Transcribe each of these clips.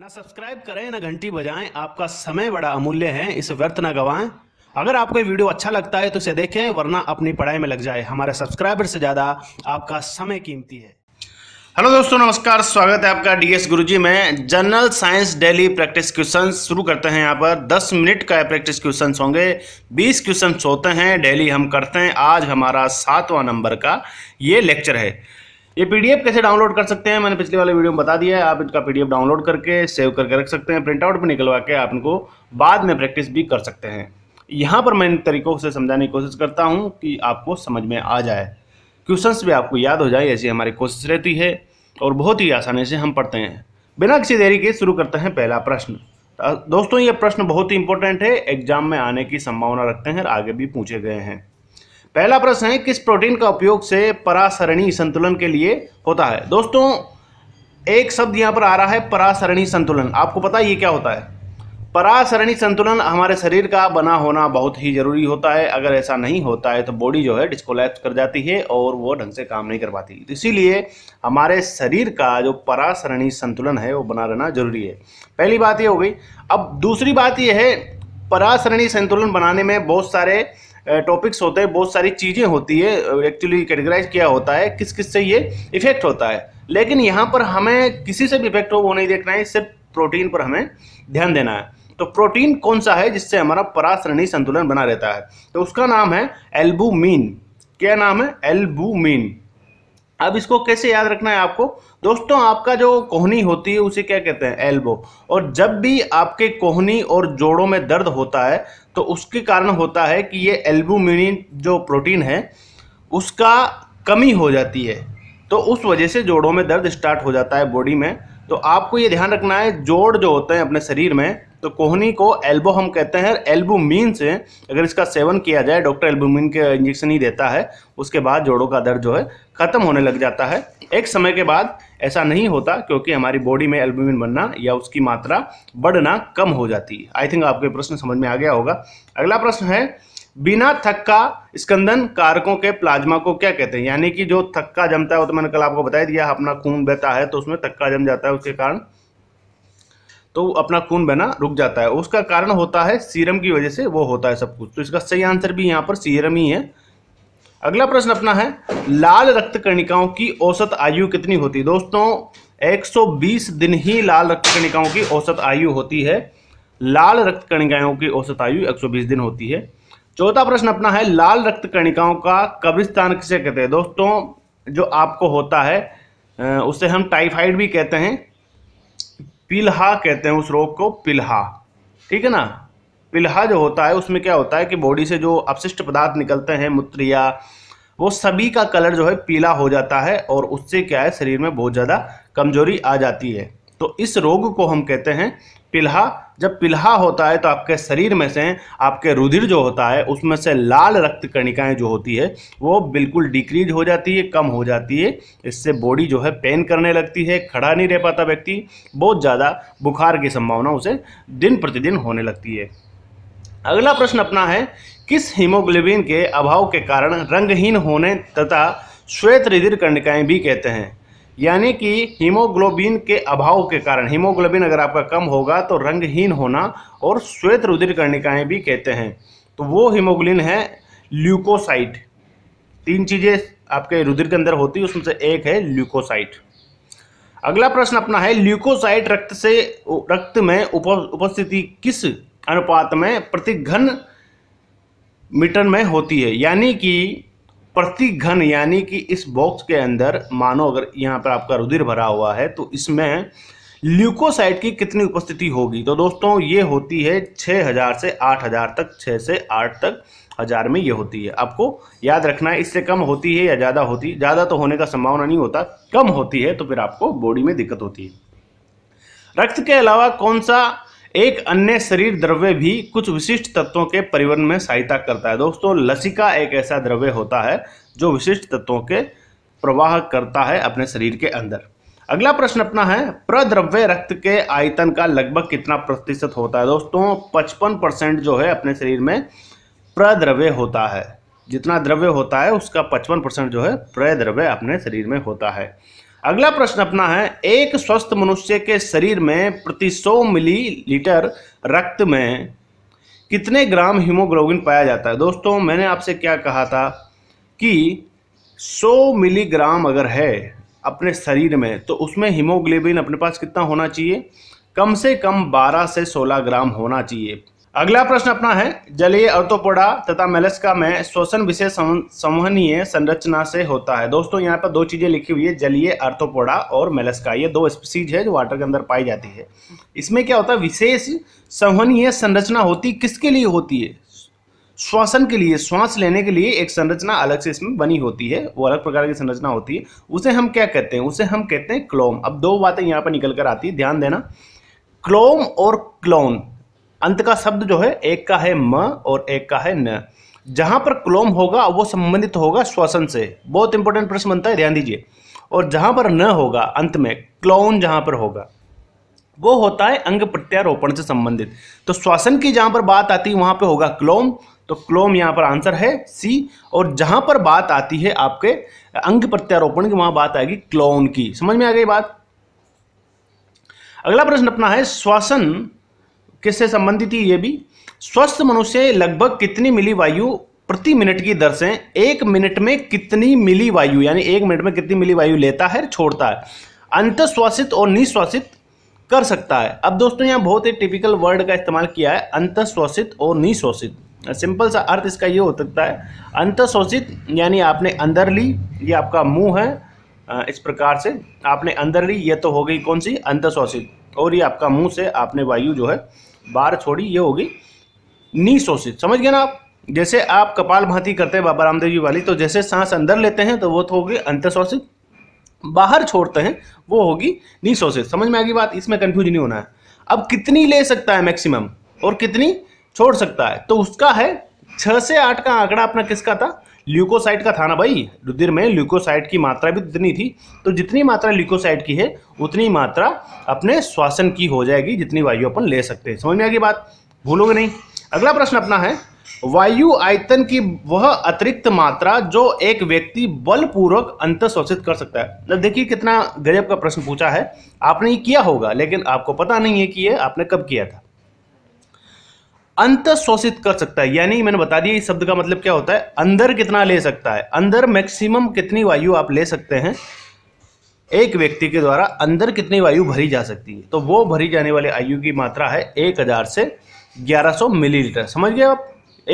ना सब्सक्राइब करें ना घंटी बजाएं आपका समय बड़ा अमूल्य है इसे व्यर्थ ना गवाएं अगर आपको ये वीडियो अच्छा लगता है तो इसे देखें वरना अपनी पढ़ाई में लग जाए हमारे सब्सक्राइबर से ज़्यादा आपका समय कीमती है हेलो दोस्तों नमस्कार स्वागत है आपका डीएस गुरुजी में general science daily practice question शुरू करते हैं यहाँ पर 10 मिनट का प्रैक्टिस क्वेश्चन होंगे 20 क्वेश्चन होते हैं डेली हम करते हैं आज हमारा सातवां नंबर का ये लेक्चर है ये पीडीएफ कैसे डाउनलोड कर सकते हैं मैंने पिछले वाले वीडियो में बता दिया है आप इनका पीडीएफ डाउनलोड करके सेव करके रख सकते हैं प्रिंटआउट भी निकलवा के आप इनको बाद में प्रैक्टिस भी कर सकते हैं यहाँ पर मैं इन तरीकों से समझाने की कोशिश करता हूँ कि आपको समझ में आ जाए क्वेश्चन भी आपको याद हो जाए ऐसी हमारी कोशिश रहती है और बहुत ही आसानी से हम पढ़ते हैं बिना किसी देरी के शुरू करते हैं पहला प्रश्न दोस्तों ये प्रश्न बहुत ही इंपॉर्टेंट है एग्जाम में आने की संभावना रखते हैं और आगे भी पूछे गए हैं पहला प्रश्न है किस प्रोटीन का उपयोग से परासरणी संतुलन के लिए होता है दोस्तों एक शब्द यहाँ पर आ रहा है परासरणी संतुलन आपको पता है ये क्या होता है परासरणी संतुलन हमारे शरीर का बना होना बहुत ही जरूरी होता है अगर ऐसा नहीं होता है तो बॉडी जो है डिस्कोलैप्स कर जाती है और वो ढंग से काम नहीं कर पाती तो इसीलिए हमारे शरीर का जो परासरणी संतुलन है वो बना रहना जरूरी है पहली बात ये हो गई अब दूसरी बात ये है परासरणी संतुलन बनाने में बहुत सारे टॉपिक्स होते हैं बहुत सारी चीज़ें होती है एक्चुअली कैटेगराइज किया होता है किस किस से ये इफेक्ट होता है लेकिन यहाँ पर हमें किसी से भी इफेक्ट हो वो नहीं देखना है सिर्फ प्रोटीन पर हमें ध्यान देना है तो प्रोटीन कौन सा है जिससे हमारा परासरणी संतुलन बना रहता है तो उसका नाम है एल्बुमिन क्या नाम है एल्बुमिन अब इसको कैसे याद रखना है आपको दोस्तों आपका जो कोहनी होती है उसे क्या कहते हैं एल्बो और जब भी आपके कोहनी और जोड़ों में दर्द होता है तो उसके कारण होता है कि ये एल्बुमिनिन जो प्रोटीन है उसका कमी हो जाती है तो उस वजह से जोड़ों में दर्द स्टार्ट हो जाता है बॉडी में तो आपको ये ध्यान रखना है जोड़ जो होते हैं अपने शरीर में तो कोहनी को एल्बो हम कहते हैं एल्बुमिन से अगर इसका सेवन किया जाए डॉक्टर एल्बुमिन के इंजेक्शन ही देता है उसके बाद जोड़ों का दर्द जो है ख़त्म होने लग जाता है एक समय के बाद ऐसा नहीं होता क्योंकि हमारी बॉडी में एल्बुमिन बनना या उसकी मात्रा बढ़ना कम हो जाती है आई थिंक आपको प्रश्न समझ में आ गया होगा अगला प्रश्न है बिना थक्का स्कंदन कारकों के प्लाज्मा को क्या कहते हैं यानी कि जो थक्का जमता है वो तो मैंने कल आपको बताया दिया अपना खून बहता है तो उसमें थक्का जम जाता है उसके कारण तो अपना खून बहना रुक जाता है उसका कारण होता है सीरम की वजह से वो होता है सब कुछ तो इसका सही आंसर भी यहाँ पर सीरम ही है अगला प्रश्न अपना है लाल रक्त कणिकाओं की औसत आयु कितनी होती है दोस्तों 120 दिन ही लाल रक्त कणिकाओं की औसत आयु होती है लाल रक्त कणिकाओं की औसत आयु 120 दिन होती है चौथा प्रश्न अपना है लाल रक्त कणिकाओं का कब्रिस्तान किसे कहते हैं दोस्तों जो आपको होता है उसे हम टाइफाइड भी कहते हैं पिल्हा कहते हैं उस रोग को पिल्हा ठीक है ना पिल्हा जो होता है उसमें क्या होता है कि बॉडी से जो अपशिष्ट पदार्थ निकलते हैं मूत्र या वो सभी का कलर जो है पीला हो जाता है और उससे क्या है शरीर में बहुत ज़्यादा कमजोरी आ जाती है तो इस रोग को हम कहते हैं पिल्हा जब पिल्हा होता है तो आपके शरीर में से आपके रुधिर जो होता है उसमें से लाल रक्त कणिकाएं जो होती है वो बिल्कुल डिक्रीज हो जाती है कम हो जाती है इससे बॉडी जो है पेन करने लगती है खड़ा नहीं रह पाता व्यक्ति बहुत ज़्यादा बुखार की संभावना उसे दिन प्रतिदिन होने लगती है अगला प्रश्न अपना है किस हीमोग्लोबिन के अभाव के कारण रंगहीन होने तथा श्वेत रिधिर कणिकाएं भी कहते हैं यानी कि हीमोग्लोबिन के अभाव के कारण हीमोग्लोबिन अगर आपका कम होगा तो रंगहीन होना और श्वेत रुधिर कर्णिकाएं भी कहते हैं तो वो हीमोग्लिन है ल्यूकोसाइट तीन चीज़ें आपके रुधिर के अंदर होती है उसमें से एक है ल्यूकोसाइट अगला प्रश्न अपना है ल्यूकोसाइट रक्त से रक्त में उप, उपस्थिति किस अनुपात में प्रति घन मीटर में होती है यानी कि प्रति घन यानी कि इस बॉक्स के अंदर मानो अगर यहाँ पर आपका रुधिर भरा हुआ है तो इसमें ल्यूकोसाइट की कितनी उपस्थिति होगी तो दोस्तों ये होती है 6000 से 8000 तक 6 से 8 तक हजार में ये होती है आपको याद रखना है इससे कम होती है या ज़्यादा होती है ज़्यादा तो होने का संभावना नहीं होता कम होती है तो फिर आपको बॉडी में दिक्कत होती है रक्त के अलावा कौन सा एक अन्य शरीर द्रव्य भी कुछ विशिष्ट तत्वों के परिवहन में सहायता करता है दोस्तों लसिका एक ऐसा द्रव्य होता है जो विशिष्ट तत्वों के प्रवाह करता है अपने शरीर के अंदर अगला प्रश्न अपना है प्रद्रव्य रक्त के आयतन का लगभग कितना प्रतिशत होता है दोस्तों 55 परसेंट जो है अपने शरीर में प्रद्रव्य होता है जितना द्रव्य होता है उसका 55 परसेंट जो है प्रद्रव्य अपने शरीर में होता है अगला प्रश्न अपना है एक स्वस्थ मनुष्य के शरीर में प्रति 100 मिलीलीटर रक्त में कितने ग्राम हीमोग्लोबिन पाया जाता है दोस्तों मैंने आपसे क्या कहा था कि 100 मिलीग्राम अगर है अपने शरीर में तो उसमें हीमोग्लोबिन अपने पास कितना होना चाहिए कम से कम 12 से 16 ग्राम होना चाहिए अगला प्रश्न अपना है जलीय अर्थोपोडा तथा मेलेस्का में श्वसन विशेष संवहनीय संरचना से होता है दोस्तों यहाँ पर दो चीज़ें लिखी हुई है जलीय अर्थोपोडा और मेलेस्का ये दो स्पीसीज है जो वाटर के अंदर पाई जाती है इसमें क्या होता है विशेष संवहनीय संरचना होती किसके लिए होती है श्वसन के लिए श्वास लेने के लिए एक संरचना अलग से इसमें बनी होती है वो अलग प्रकार की संरचना होती है उसे हम क्या कहते हैं उसे हम कहते हैं क्लोम अब दो बातें यहाँ पर निकल कर आती है ध्यान देना क्लोम और क्लोन अंत का शब्द जो है एक का है म और एक का है न जहाँ पर क्लोम होगा वो संबंधित होगा श्वसन से बहुत इंपॉर्टेंट प्रश्न बनता है ध्यान दीजिए और जहाँ पर न होगा अंत में क्लोन जहाँ पर होगा वो होता है अंग प्रत्यारोपण से संबंधित तो श्वसन की जहाँ पर बात आती है वहाँ पर होगा क्लोम तो क्लोम यहाँ पर आंसर है सी और जहाँ पर बात आती है आपके अंग प्रत्यारोपण की वहाँ बात आएगी क्लोन की समझ में आ गई बात अगला प्रश्न अपना है श्वसन किससे संबंधित है ये भी स्वस्थ मनुष्य लगभग कितनी मिली वायु प्रति मिनट की दर से एक मिनट में कितनी मिली वायु यानी एक मिनट में कितनी मिली वायु लेता है छोड़ता है अंत श्वासित और निश्वासित कर सकता है अब दोस्तों यहाँ बहुत ही टिपिकल वर्ड का इस्तेमाल किया है अंत श्वासित और निश्वासित सिंपल सा अर्थ इसका ये हो सकता है अंत श्वासित यानी आपने अंदर ली ये आपका मुंह है इस प्रकार से आपने अंदर ली ये तो हो गई कौन सी अंत श्वासित और ये आपका मुंह से आपने वायु जो है बार छोड़ी ये होगी नी शोषित समझ गए ना आप जैसे आप कपाल भांति करते हैं बाबा रामदेव जी वाली तो जैसे सांस अंदर लेते हैं तो वो तो होगी अंतशोषित बाहर छोड़ते हैं वो होगी नी शोषित समझ में आ गई बात इसमें कंफ्यूज नहीं होना है अब कितनी ले सकता है मैक्सिमम और कितनी छोड़ सकता है तो उसका है छह से आठ का आंकड़ा अपना किसका था ल्यूकोसाइट का था ना भाई रुधिर तो में ल्यूकोसाइट की मात्रा भी जितनी थी तो जितनी मात्रा ल्यूकोसाइट की है उतनी मात्रा अपने श्वासन की हो जाएगी जितनी वायु अपन ले सकते हैं समझ में आ गई बात भूलोगे नहीं अगला प्रश्न अपना है वायु आयतन की वह अतिरिक्त मात्रा जो एक व्यक्ति बलपूर्वक अंत शोषित कर सकता है देखिए कितना गजब का प्रश्न पूछा है आपने ये किया होगा लेकिन आपको पता नहीं है कि ये आपने कब किया था अंत शोषित कर सकता है यानी मैंने बता दिया इस शब्द का मतलब क्या होता है अंदर कितना ले सकता है अंदर मैक्सिमम कितनी वायु आप ले सकते हैं एक व्यक्ति के द्वारा अंदर कितनी वायु भरी जा सकती है तो वो भरी जाने वाली आयु की मात्रा है एक हज़ार से ग्यारह सौ मिलीलीटर समझ गए आप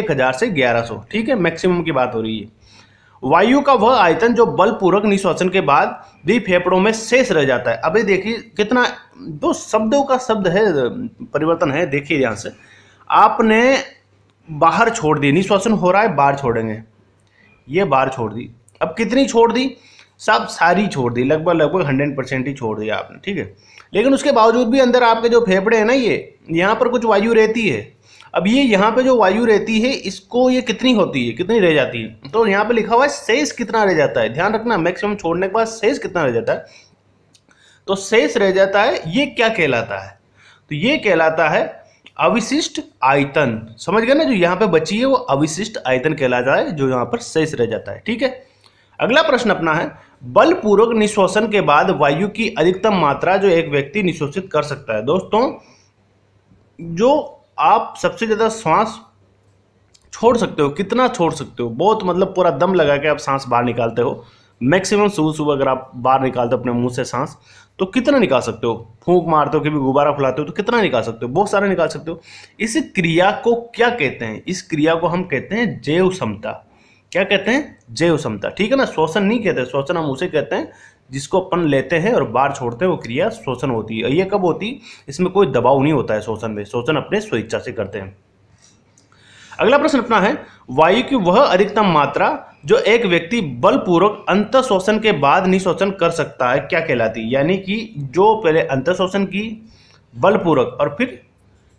एक हज़ार से ग्यारह सौ ठीक है मैक्सिमम की बात हो रही है वायु का वह आयतन जो बलपूर्वक निश्वासन के बाद भी फेफड़ों में शेष रह जाता है अभी देखिए कितना दो शब्दों का शब्द है परिवर्तन है देखिए यहाँ से आपने बाहर छोड़ दी निश्वसन हो रहा है बाहर छोड़ेंगे ये बाहर छोड़ दी अब कितनी छोड़ दी सब सारी छोड़ दी लगभग लगभग हंड्रेड परसेंट ही छोड़ दिया आपने ठीक है लेकिन उसके बावजूद भी अंदर आपके जो फेफड़े हैं ना ये यहाँ पर कुछ वायु रहती है अब ये यहाँ पे जो वायु रहती है इसको ये कितनी होती है कितनी रह जाती है तो यहाँ पे लिखा हुआ है शेष कितना रह जाता है ध्यान रखना मैक्सिमम छोड़ने के बाद शेष कितना रह जाता है तो शेष रह जाता है ये क्या कहलाता है तो ये कहलाता है अविशिष्ट आयतन समझ गए ना जो यहाँ पे बची है वो अविशिष्ट आयतन कहलाता है जो यहाँ पर शेष रह जाता है ठीक है अगला प्रश्न अपना है बलपूर्वक निश्वसन के बाद वायु की अधिकतम मात्रा जो एक व्यक्ति निश्वसित कर सकता है दोस्तों जो आप सबसे ज़्यादा श्वास छोड़ सकते हो कितना छोड़ सकते हो बहुत मतलब पूरा दम लगा के आप सांस बाहर निकालते हो मैक्सिमम सुबह सुबह अगर आप बाहर निकालते हो अपने मुंह से सांस तो कितना निकाल सकते हो फूंक मारते हो कभी गुब्बारा फुलाते हो तो कितना निकाल सकते हो बहुत सारा निकाल सकते हो इस क्रिया को क्या कहते हैं इस क्रिया को हम कहते हैं जैव क्षमता क्या कहते हैं जैव क्षमता ठीक है ना शोषण नहीं कहते शोषण हम उसे कहते हैं जिसको अपन लेते हैं और बाहर छोड़ते हैं वो क्रिया शोषण होती है ये कब होती इसमें कोई दबाव नहीं होता है शोषण में शोषण अपने स्वेच्छा से करते हैं अगला प्रश्न अपना है वायु की वह अधिकतम मात्रा जो एक व्यक्ति बलपूर्वक अंत शोषण के बाद निशोषण कर सकता है क्या कहलाती यानी कि जो पहले अंत शोषण की बलपूर्वक और फिर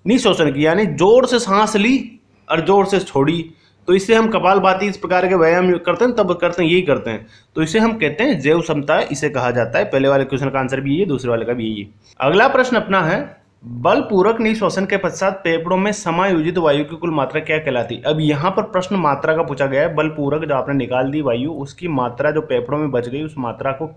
निशोषण की यानी जोर से सांस ली और जोर से छोड़ी तो इसे हम कपाल भाती इस प्रकार के व्यायाम करते हैं तब करते हैं यही करते हैं तो इसे हम कहते हैं जैव क्षमता इसे कहा जाता है पहले वाले क्वेश्चन का आंसर भी है दूसरे वाले का भी यही अगला प्रश्न अपना है बल पूरक निश्वसन के पश्चात फेफड़ों में समायोजित वायु की कुल मात्रा क्या कहलाती अब यहाँ पर प्रश्न मात्रा का पूछा गया है बल पूरक जो आपने निकाल दी वायु उसकी मात्रा जो फेफड़ों में बच गई उस मात्रा को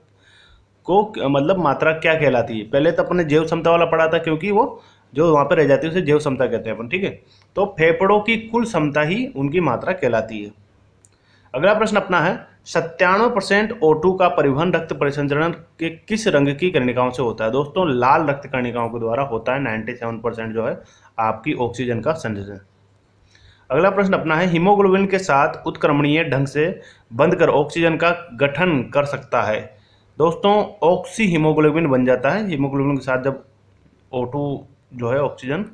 को मतलब मात्रा क्या कहलाती है पहले तो अपने जैव क्षमता वाला पढ़ा था क्योंकि वो जो वहाँ पर रह जाती है उसे जैव क्षमता कहते हैं अपन ठीक है तो फेफड़ों की कुल क्षमता ही उनकी मात्रा कहलाती है अगला प्रश्न अपना है सत्तानवे परसेंट ओ का परिवहन रक्त परिसंचरण के किस रंग की कर्णिकाओं से होता है दोस्तों लाल रक्त कर्णिकाओं के द्वारा होता है नाइन्टी सेवन परसेंट जो है आपकी ऑक्सीजन का संचरण अगला प्रश्न अपना है हीमोग्लोबिन के साथ उत्क्रमणीय ढंग से बंद कर ऑक्सीजन का गठन कर सकता है दोस्तों ऑक्सी हीमोग्लोबिन बन जाता है हीमोग्लोबिन के साथ जब ओ टू जो है ऑक्सीजन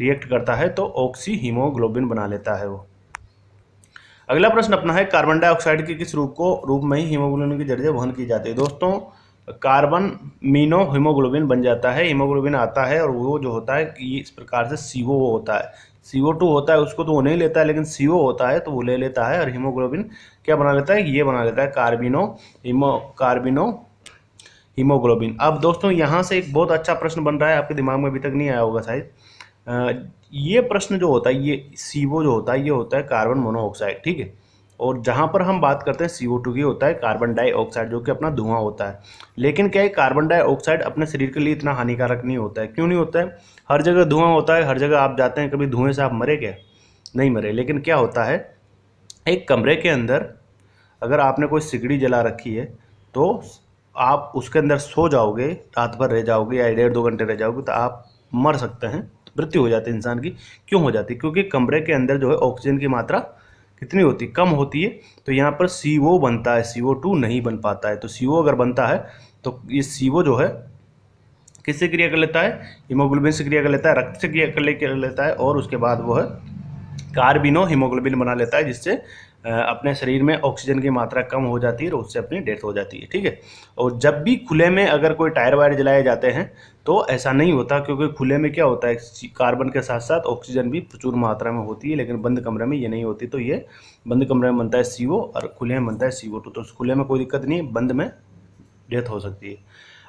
रिएक्ट करता है तो ऑक्सी हीमोग्लोबिन बना लेता है वो अगला प्रश्न अपना है कार्बन डाइऑक्साइड के किस रूप को रूप में ही हीमोग्लोबिन के जरिए वहन की जाती है दोस्तों कार्बन मीनो हीमोग्लोबिन बन जाता है हीमोग्लोबिन आता है और वो जो होता है कि इस प्रकार से सी होता है सी टू होता है उसको तो वो नहीं लेता है लेकिन सी होता है तो वो ले लेता है और हीमोग्लोबिन क्या बना लेता है ये बना लेता है कार्बिनो हीमो कार्बिनो हीमोग्लोबिन अब दोस्तों यहाँ से एक बहुत अच्छा प्रश्न बन रहा है आपके दिमाग में अभी तक नहीं आया होगा शायद ये प्रश्न जो होता है ये सी जो होता है ये होता है कार्बन मोनोऑक्साइड ठीक है और जहाँ पर हम बात करते हैं सी ओ टू की होता है कार्बन डाइऑक्साइड जो कि अपना धुआं होता है लेकिन क्या है कार्बन डाइऑक्साइड अपने शरीर के लिए इतना हानिकारक नहीं होता है क्यों नहीं होता है हर जगह धुआं होता है हर जगह आप जाते हैं कभी धुएं से आप मरे क्या नहीं मरे लेकिन क्या होता है एक कमरे के अंदर अगर आपने कोई सिगड़ी जला रखी है तो आप उसके अंदर सो जाओगे रात भर रह जाओगे या डेढ़ दो घंटे रह जाओगे तो आप मर सकते हैं मृत्यु हो जाती है इंसान की क्यों हो जाती है क्योंकि कमरे के अंदर जो है ऑक्सीजन की मात्रा कितनी होती है कम होती है तो यहाँ पर सी बनता है सी नहीं बन पाता है तो सी अगर बनता है तो ये सी जो है किससे क्रिया कर लेता है हीमोग्लोबिन से क्रिया कर लेता है रक्त से क्रिया कर, ले, कर लेता है और उसके बाद वो है कार्बिनो हीमोग्लोबिन बना लेता है जिससे अपने शरीर में ऑक्सीजन की मात्रा कम हो जाती है और उससे अपनी डेथ हो जाती है ठीक है और जब भी खुले में अगर कोई टायर वायर जलाए जाते हैं तो ऐसा नहीं होता क्योंकि खुले में क्या होता है कार्बन के साथ साथ ऑक्सीजन भी प्रचुर मात्रा में होती है लेकिन बंद कमरे में ये नहीं होती तो ये बंद कमरे में बनता है सी और खुले में बनता है सी तो खुले में कोई दिक्कत नहीं है बंद में डेथ हो सकती है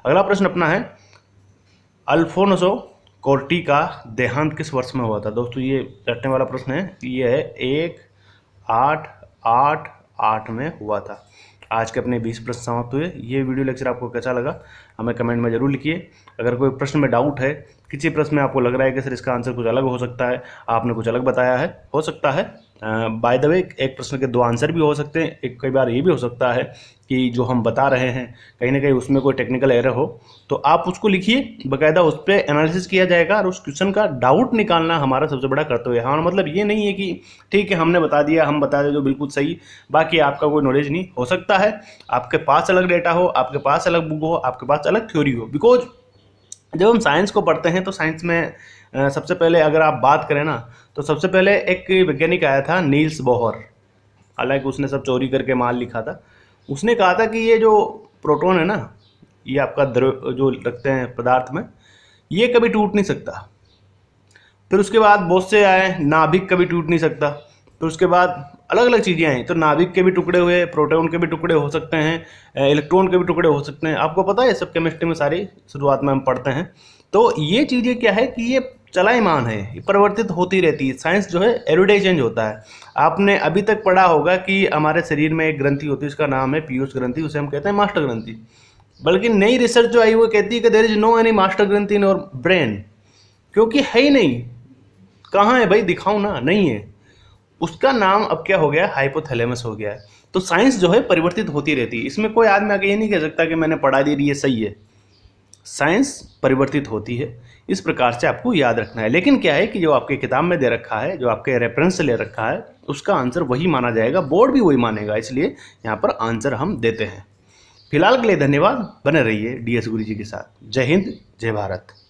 अगला प्रश्न अपना है अल्फोनसो कोर्टी का देहांत किस वर्ष में हुआ था दोस्तों ये रटने वाला प्रश्न है ये है एक आठ आठ आठ में हुआ था आज के अपने बीस प्रश्न समाप्त हुए ये वीडियो लेक्चर आपको कैसा लगा हमें कमेंट में जरूर लिखिए अगर कोई प्रश्न में डाउट है किसी प्रश्न में आपको लग रहा है कि सर इसका आंसर कुछ अलग हो सकता है आपने कुछ अलग बताया है हो सकता है बाय द वे एक प्रश्न के दो आंसर भी हो सकते हैं एक कई बार ये भी हो सकता है कि जो हम बता रहे हैं कहीं ना कहीं उसमें कोई टेक्निकल एरर हो तो आप उसको लिखिए बकायदा उस पर एनालिसिस किया जाएगा और उस क्वेश्चन का डाउट निकालना हमारा सबसे बड़ा कर्तव्य है हमारा मतलब ये नहीं है कि ठीक है हमने बता दिया हम बता दें तो बिल्कुल सही बाकी आपका कोई नॉलेज नहीं हो सकता है आपके पास अलग डेटा हो आपके पास अलग बुक हो आपके पास अलग थ्योरी हो बिकॉज जब हम साइंस को पढ़ते हैं तो साइंस में सबसे पहले अगर आप बात करें ना तो सबसे पहले एक वैज्ञानिक आया था नील्स बोहर हालांकि उसने सब चोरी करके माल लिखा था उसने कहा था कि ये जो प्रोटोन है ना ये आपका द्रव जो रखते हैं पदार्थ में ये कभी टूट नहीं सकता फिर उसके बाद बहुत से आए नाभिक कभी टूट नहीं सकता फिर उसके बाद अलग अलग चीज़ें आई तो नाभिक के भी टुकड़े हुए प्रोटोन के भी टुकड़े हो सकते हैं इलेक्ट्रॉन के भी टुकड़े हो सकते हैं आपको पता है सब केमिस्ट्री में सारी शुरुआत में हम पढ़ते हैं तो ये चीज़ें क्या है कि ये चलाईमान है ये परिवर्तित होती रहती है साइंस जो है एवरीडे चेंज होता है आपने अभी तक पढ़ा होगा कि हमारे शरीर में एक ग्रंथि होती है उसका नाम है पीयूष ग्रंथि उसे हम कहते हैं मास्टर ग्रंथि बल्कि नई रिसर्च जो आई वो कहती है कि there is no any master ग्रंथि इन और ब्रेन क्योंकि है ही नहीं कहाँ है भाई दिखाऊँ ना नहीं है उसका नाम अब क्या हो गया हाइपोथैलेमस हो गया है तो साइंस जो है परिवर्तित होती रहती है इसमें कोई आदमी आगे ये नहीं कह सकता कि मैंने पढ़ा दे रही है सही है साइंस परिवर्तित होती है इस प्रकार से आपको याद रखना है लेकिन क्या है कि जो आपके किताब में दे रखा है जो आपके रेफरेंस से ले रखा है उसका आंसर वही माना जाएगा बोर्ड भी वही मानेगा इसलिए यहाँ पर आंसर हम देते हैं फिलहाल के लिए धन्यवाद बने रहिए डी एस गुरु जी के साथ जय हिंद जय भारत